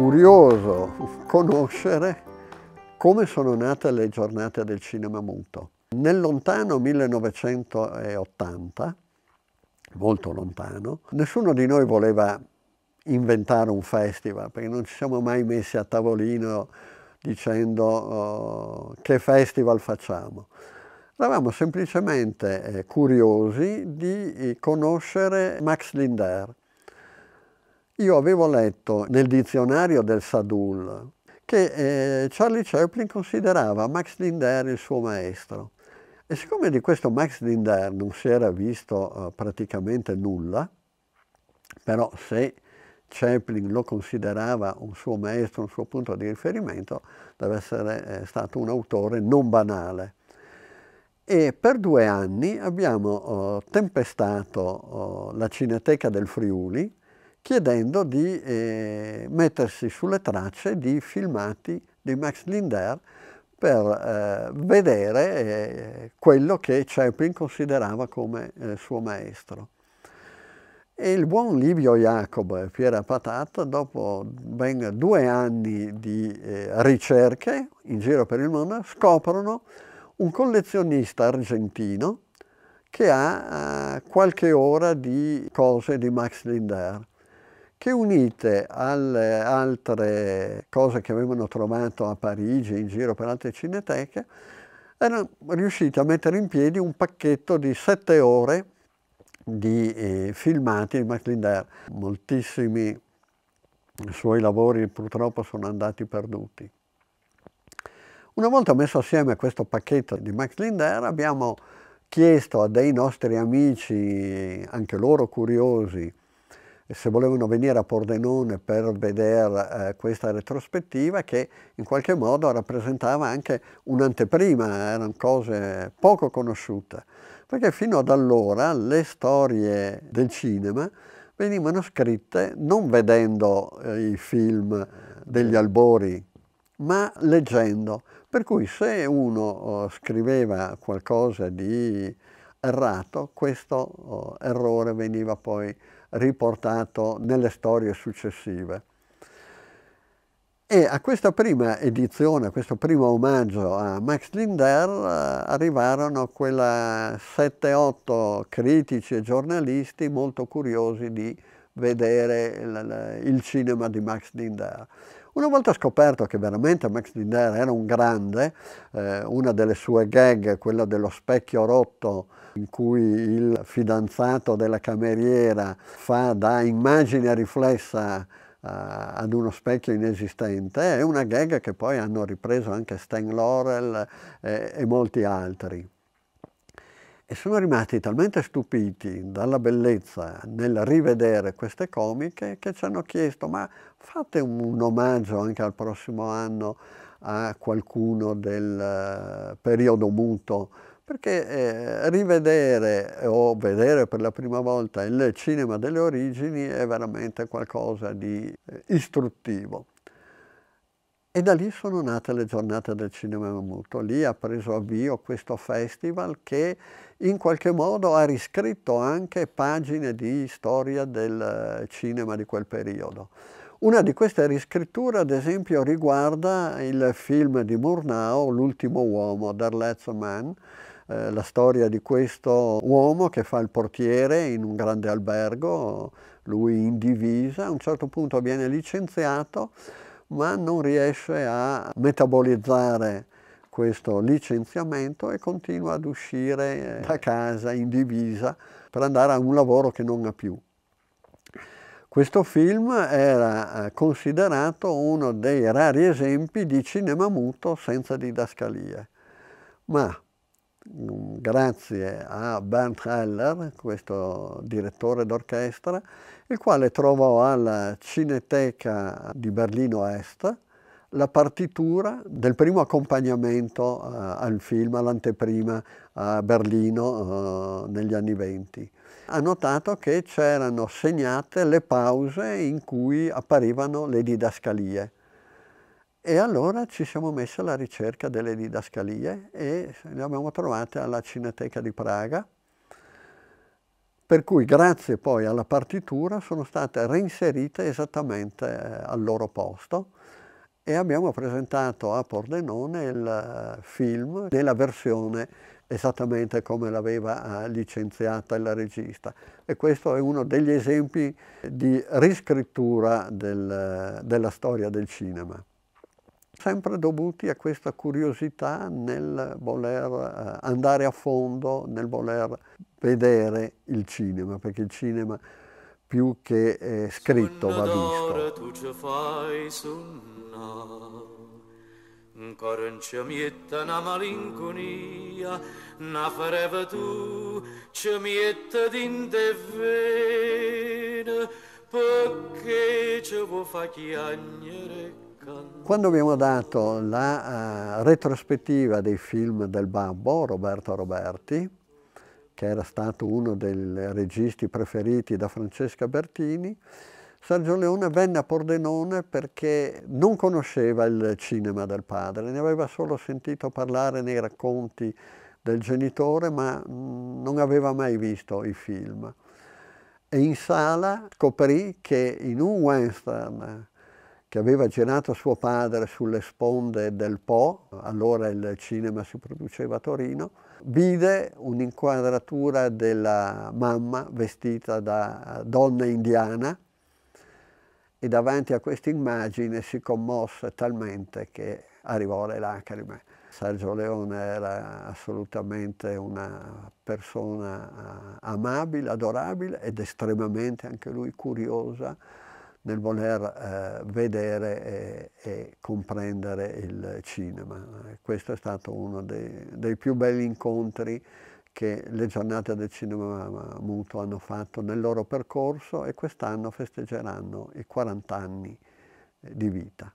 curioso conoscere come sono nate le giornate del cinema muto. Nel lontano 1980, molto lontano, nessuno di noi voleva inventare un festival, perché non ci siamo mai messi a tavolino dicendo oh, che festival facciamo. Eravamo semplicemente eh, curiosi di eh, conoscere Max Linder, io avevo letto nel dizionario del Sadul che eh, Charlie Chaplin considerava Max Linder il suo maestro. E siccome di questo Max Linder non si era visto eh, praticamente nulla, però se Chaplin lo considerava un suo maestro, un suo punto di riferimento, deve essere eh, stato un autore non banale. E per due anni abbiamo oh, tempestato oh, la Cineteca del Friuli, chiedendo di eh, mettersi sulle tracce di filmati di Max Linder per eh, vedere eh, quello che Chaplin considerava come eh, suo maestro. E il buon Livio Jacob e Piera Patata, dopo ben due anni di eh, ricerche in giro per il mondo, scoprono un collezionista argentino che ha qualche ora di cose di Max Linder che unite alle altre cose che avevano trovato a Parigi, in giro per altre cineteche, erano riusciti a mettere in piedi un pacchetto di sette ore di eh, filmati di Maclinder. Moltissimi suoi lavori purtroppo sono andati perduti. Una volta messo assieme questo pacchetto di Max abbiamo chiesto a dei nostri amici, anche loro curiosi, se volevano venire a Pordenone per vedere eh, questa retrospettiva che in qualche modo rappresentava anche un'anteprima, erano cose poco conosciute, perché fino ad allora le storie del cinema venivano scritte non vedendo eh, i film degli albori, ma leggendo. Per cui se uno oh, scriveva qualcosa di errato, questo oh, errore veniva poi riportato nelle storie successive. E a questa prima edizione, a questo primo omaggio a Max Linder eh, arrivarono quella 7-8 critici e giornalisti molto curiosi di vedere il, cinema di Max Linder. Una volta scoperto che veramente Max Linder era un grande, eh, una delle sue gag, quella dello specchio rotto in cui il fidanzato della cameriera fa da immagine riflessa eh, ad uno specchio inesistente, è una gag che poi hanno ripreso anche Stan Laurel e, eh, e molti altri e sono rimasti talmente stupiti dalla bellezza nel rivedere queste comiche che ci hanno chiesto ma fate un, un omaggio anche al prossimo anno a qualcuno del eh, periodo muto perché eh, rivedere o vedere per la prima volta il cinema delle origini è veramente qualcosa di eh, istruttivo. E da lì sono nate le giornate del cinema muto. Lì ha preso avvio questo festival che in qualche modo ha riscritto anche pagine di storia del eh, cinema di quel periodo. Una di queste riscritture, ad esempio, riguarda il film di Murnau, L'ultimo uomo, Der letzte Mann, eh, la storia di questo uomo che fa il portiere in un grande albergo, lui in divisa, a un certo punto viene licenziato ma non riesce a metabolizzare questo licenziamento e continua ad uscire da casa in divisa per andare a un lavoro che non ha più. Questo film era eh, considerato uno dei rari esempi di cinema muto senza didascalie, ma Mm, grazie a Bernd Heller, questo direttore d'orchestra, il quale trovò alla Cineteca di Berlino Est la partitura del primo accompagnamento uh, al film, all'anteprima a Berlino uh, negli anni venti. Ha notato che c'erano segnate le pause in cui apparivano le didascalie e allora ci siamo messi alla ricerca delle didascalie e le abbiamo trovate alla Cineteca di Praga, per cui grazie poi alla partitura sono state reinserite esattamente eh, al loro posto e abbiamo presentato a Pordenone il eh, film nella versione esattamente come l'aveva eh, licenziata il regista. E questo è uno degli esempi di riscrittura del, della storia del cinema sempre dovuti a questa curiosità nel voler eh, andare a fondo, nel voler vedere il cinema, perché il cinema più che è eh, scritto va visto. Ancora ci mette una malinconia, una fareva tu, ci mietta d'indevene, perché ci vuoi far chiagnere quando abbiamo dato la uh, retrospettiva dei film del babbo, Roberto Roberti, che era stato uno dei registi preferiti da Francesca Bertini, Sergio Leone venne a Pordenone perché non conosceva il cinema del padre, ne aveva solo sentito parlare nei racconti del genitore, ma mm, non aveva mai visto i film. E in sala scoprì che in un western che aveva girato suo padre sulle sponde del Po, allora il cinema si produceva a Torino, vide un'inquadratura della mamma vestita da donna indiana e davanti a questa immagine si commosse talmente che arrivò alle lacrime. Sergio Leone era assolutamente una persona eh, amabile, adorabile ed estremamente anche lui curiosa nel voler eh, vedere e, e, comprendere il cinema. Questo è stato uno dei, dei, più belli incontri che le giornate del cinema eh, muto hanno fatto nel loro percorso e quest'anno festeggeranno i 40 anni eh, di vita.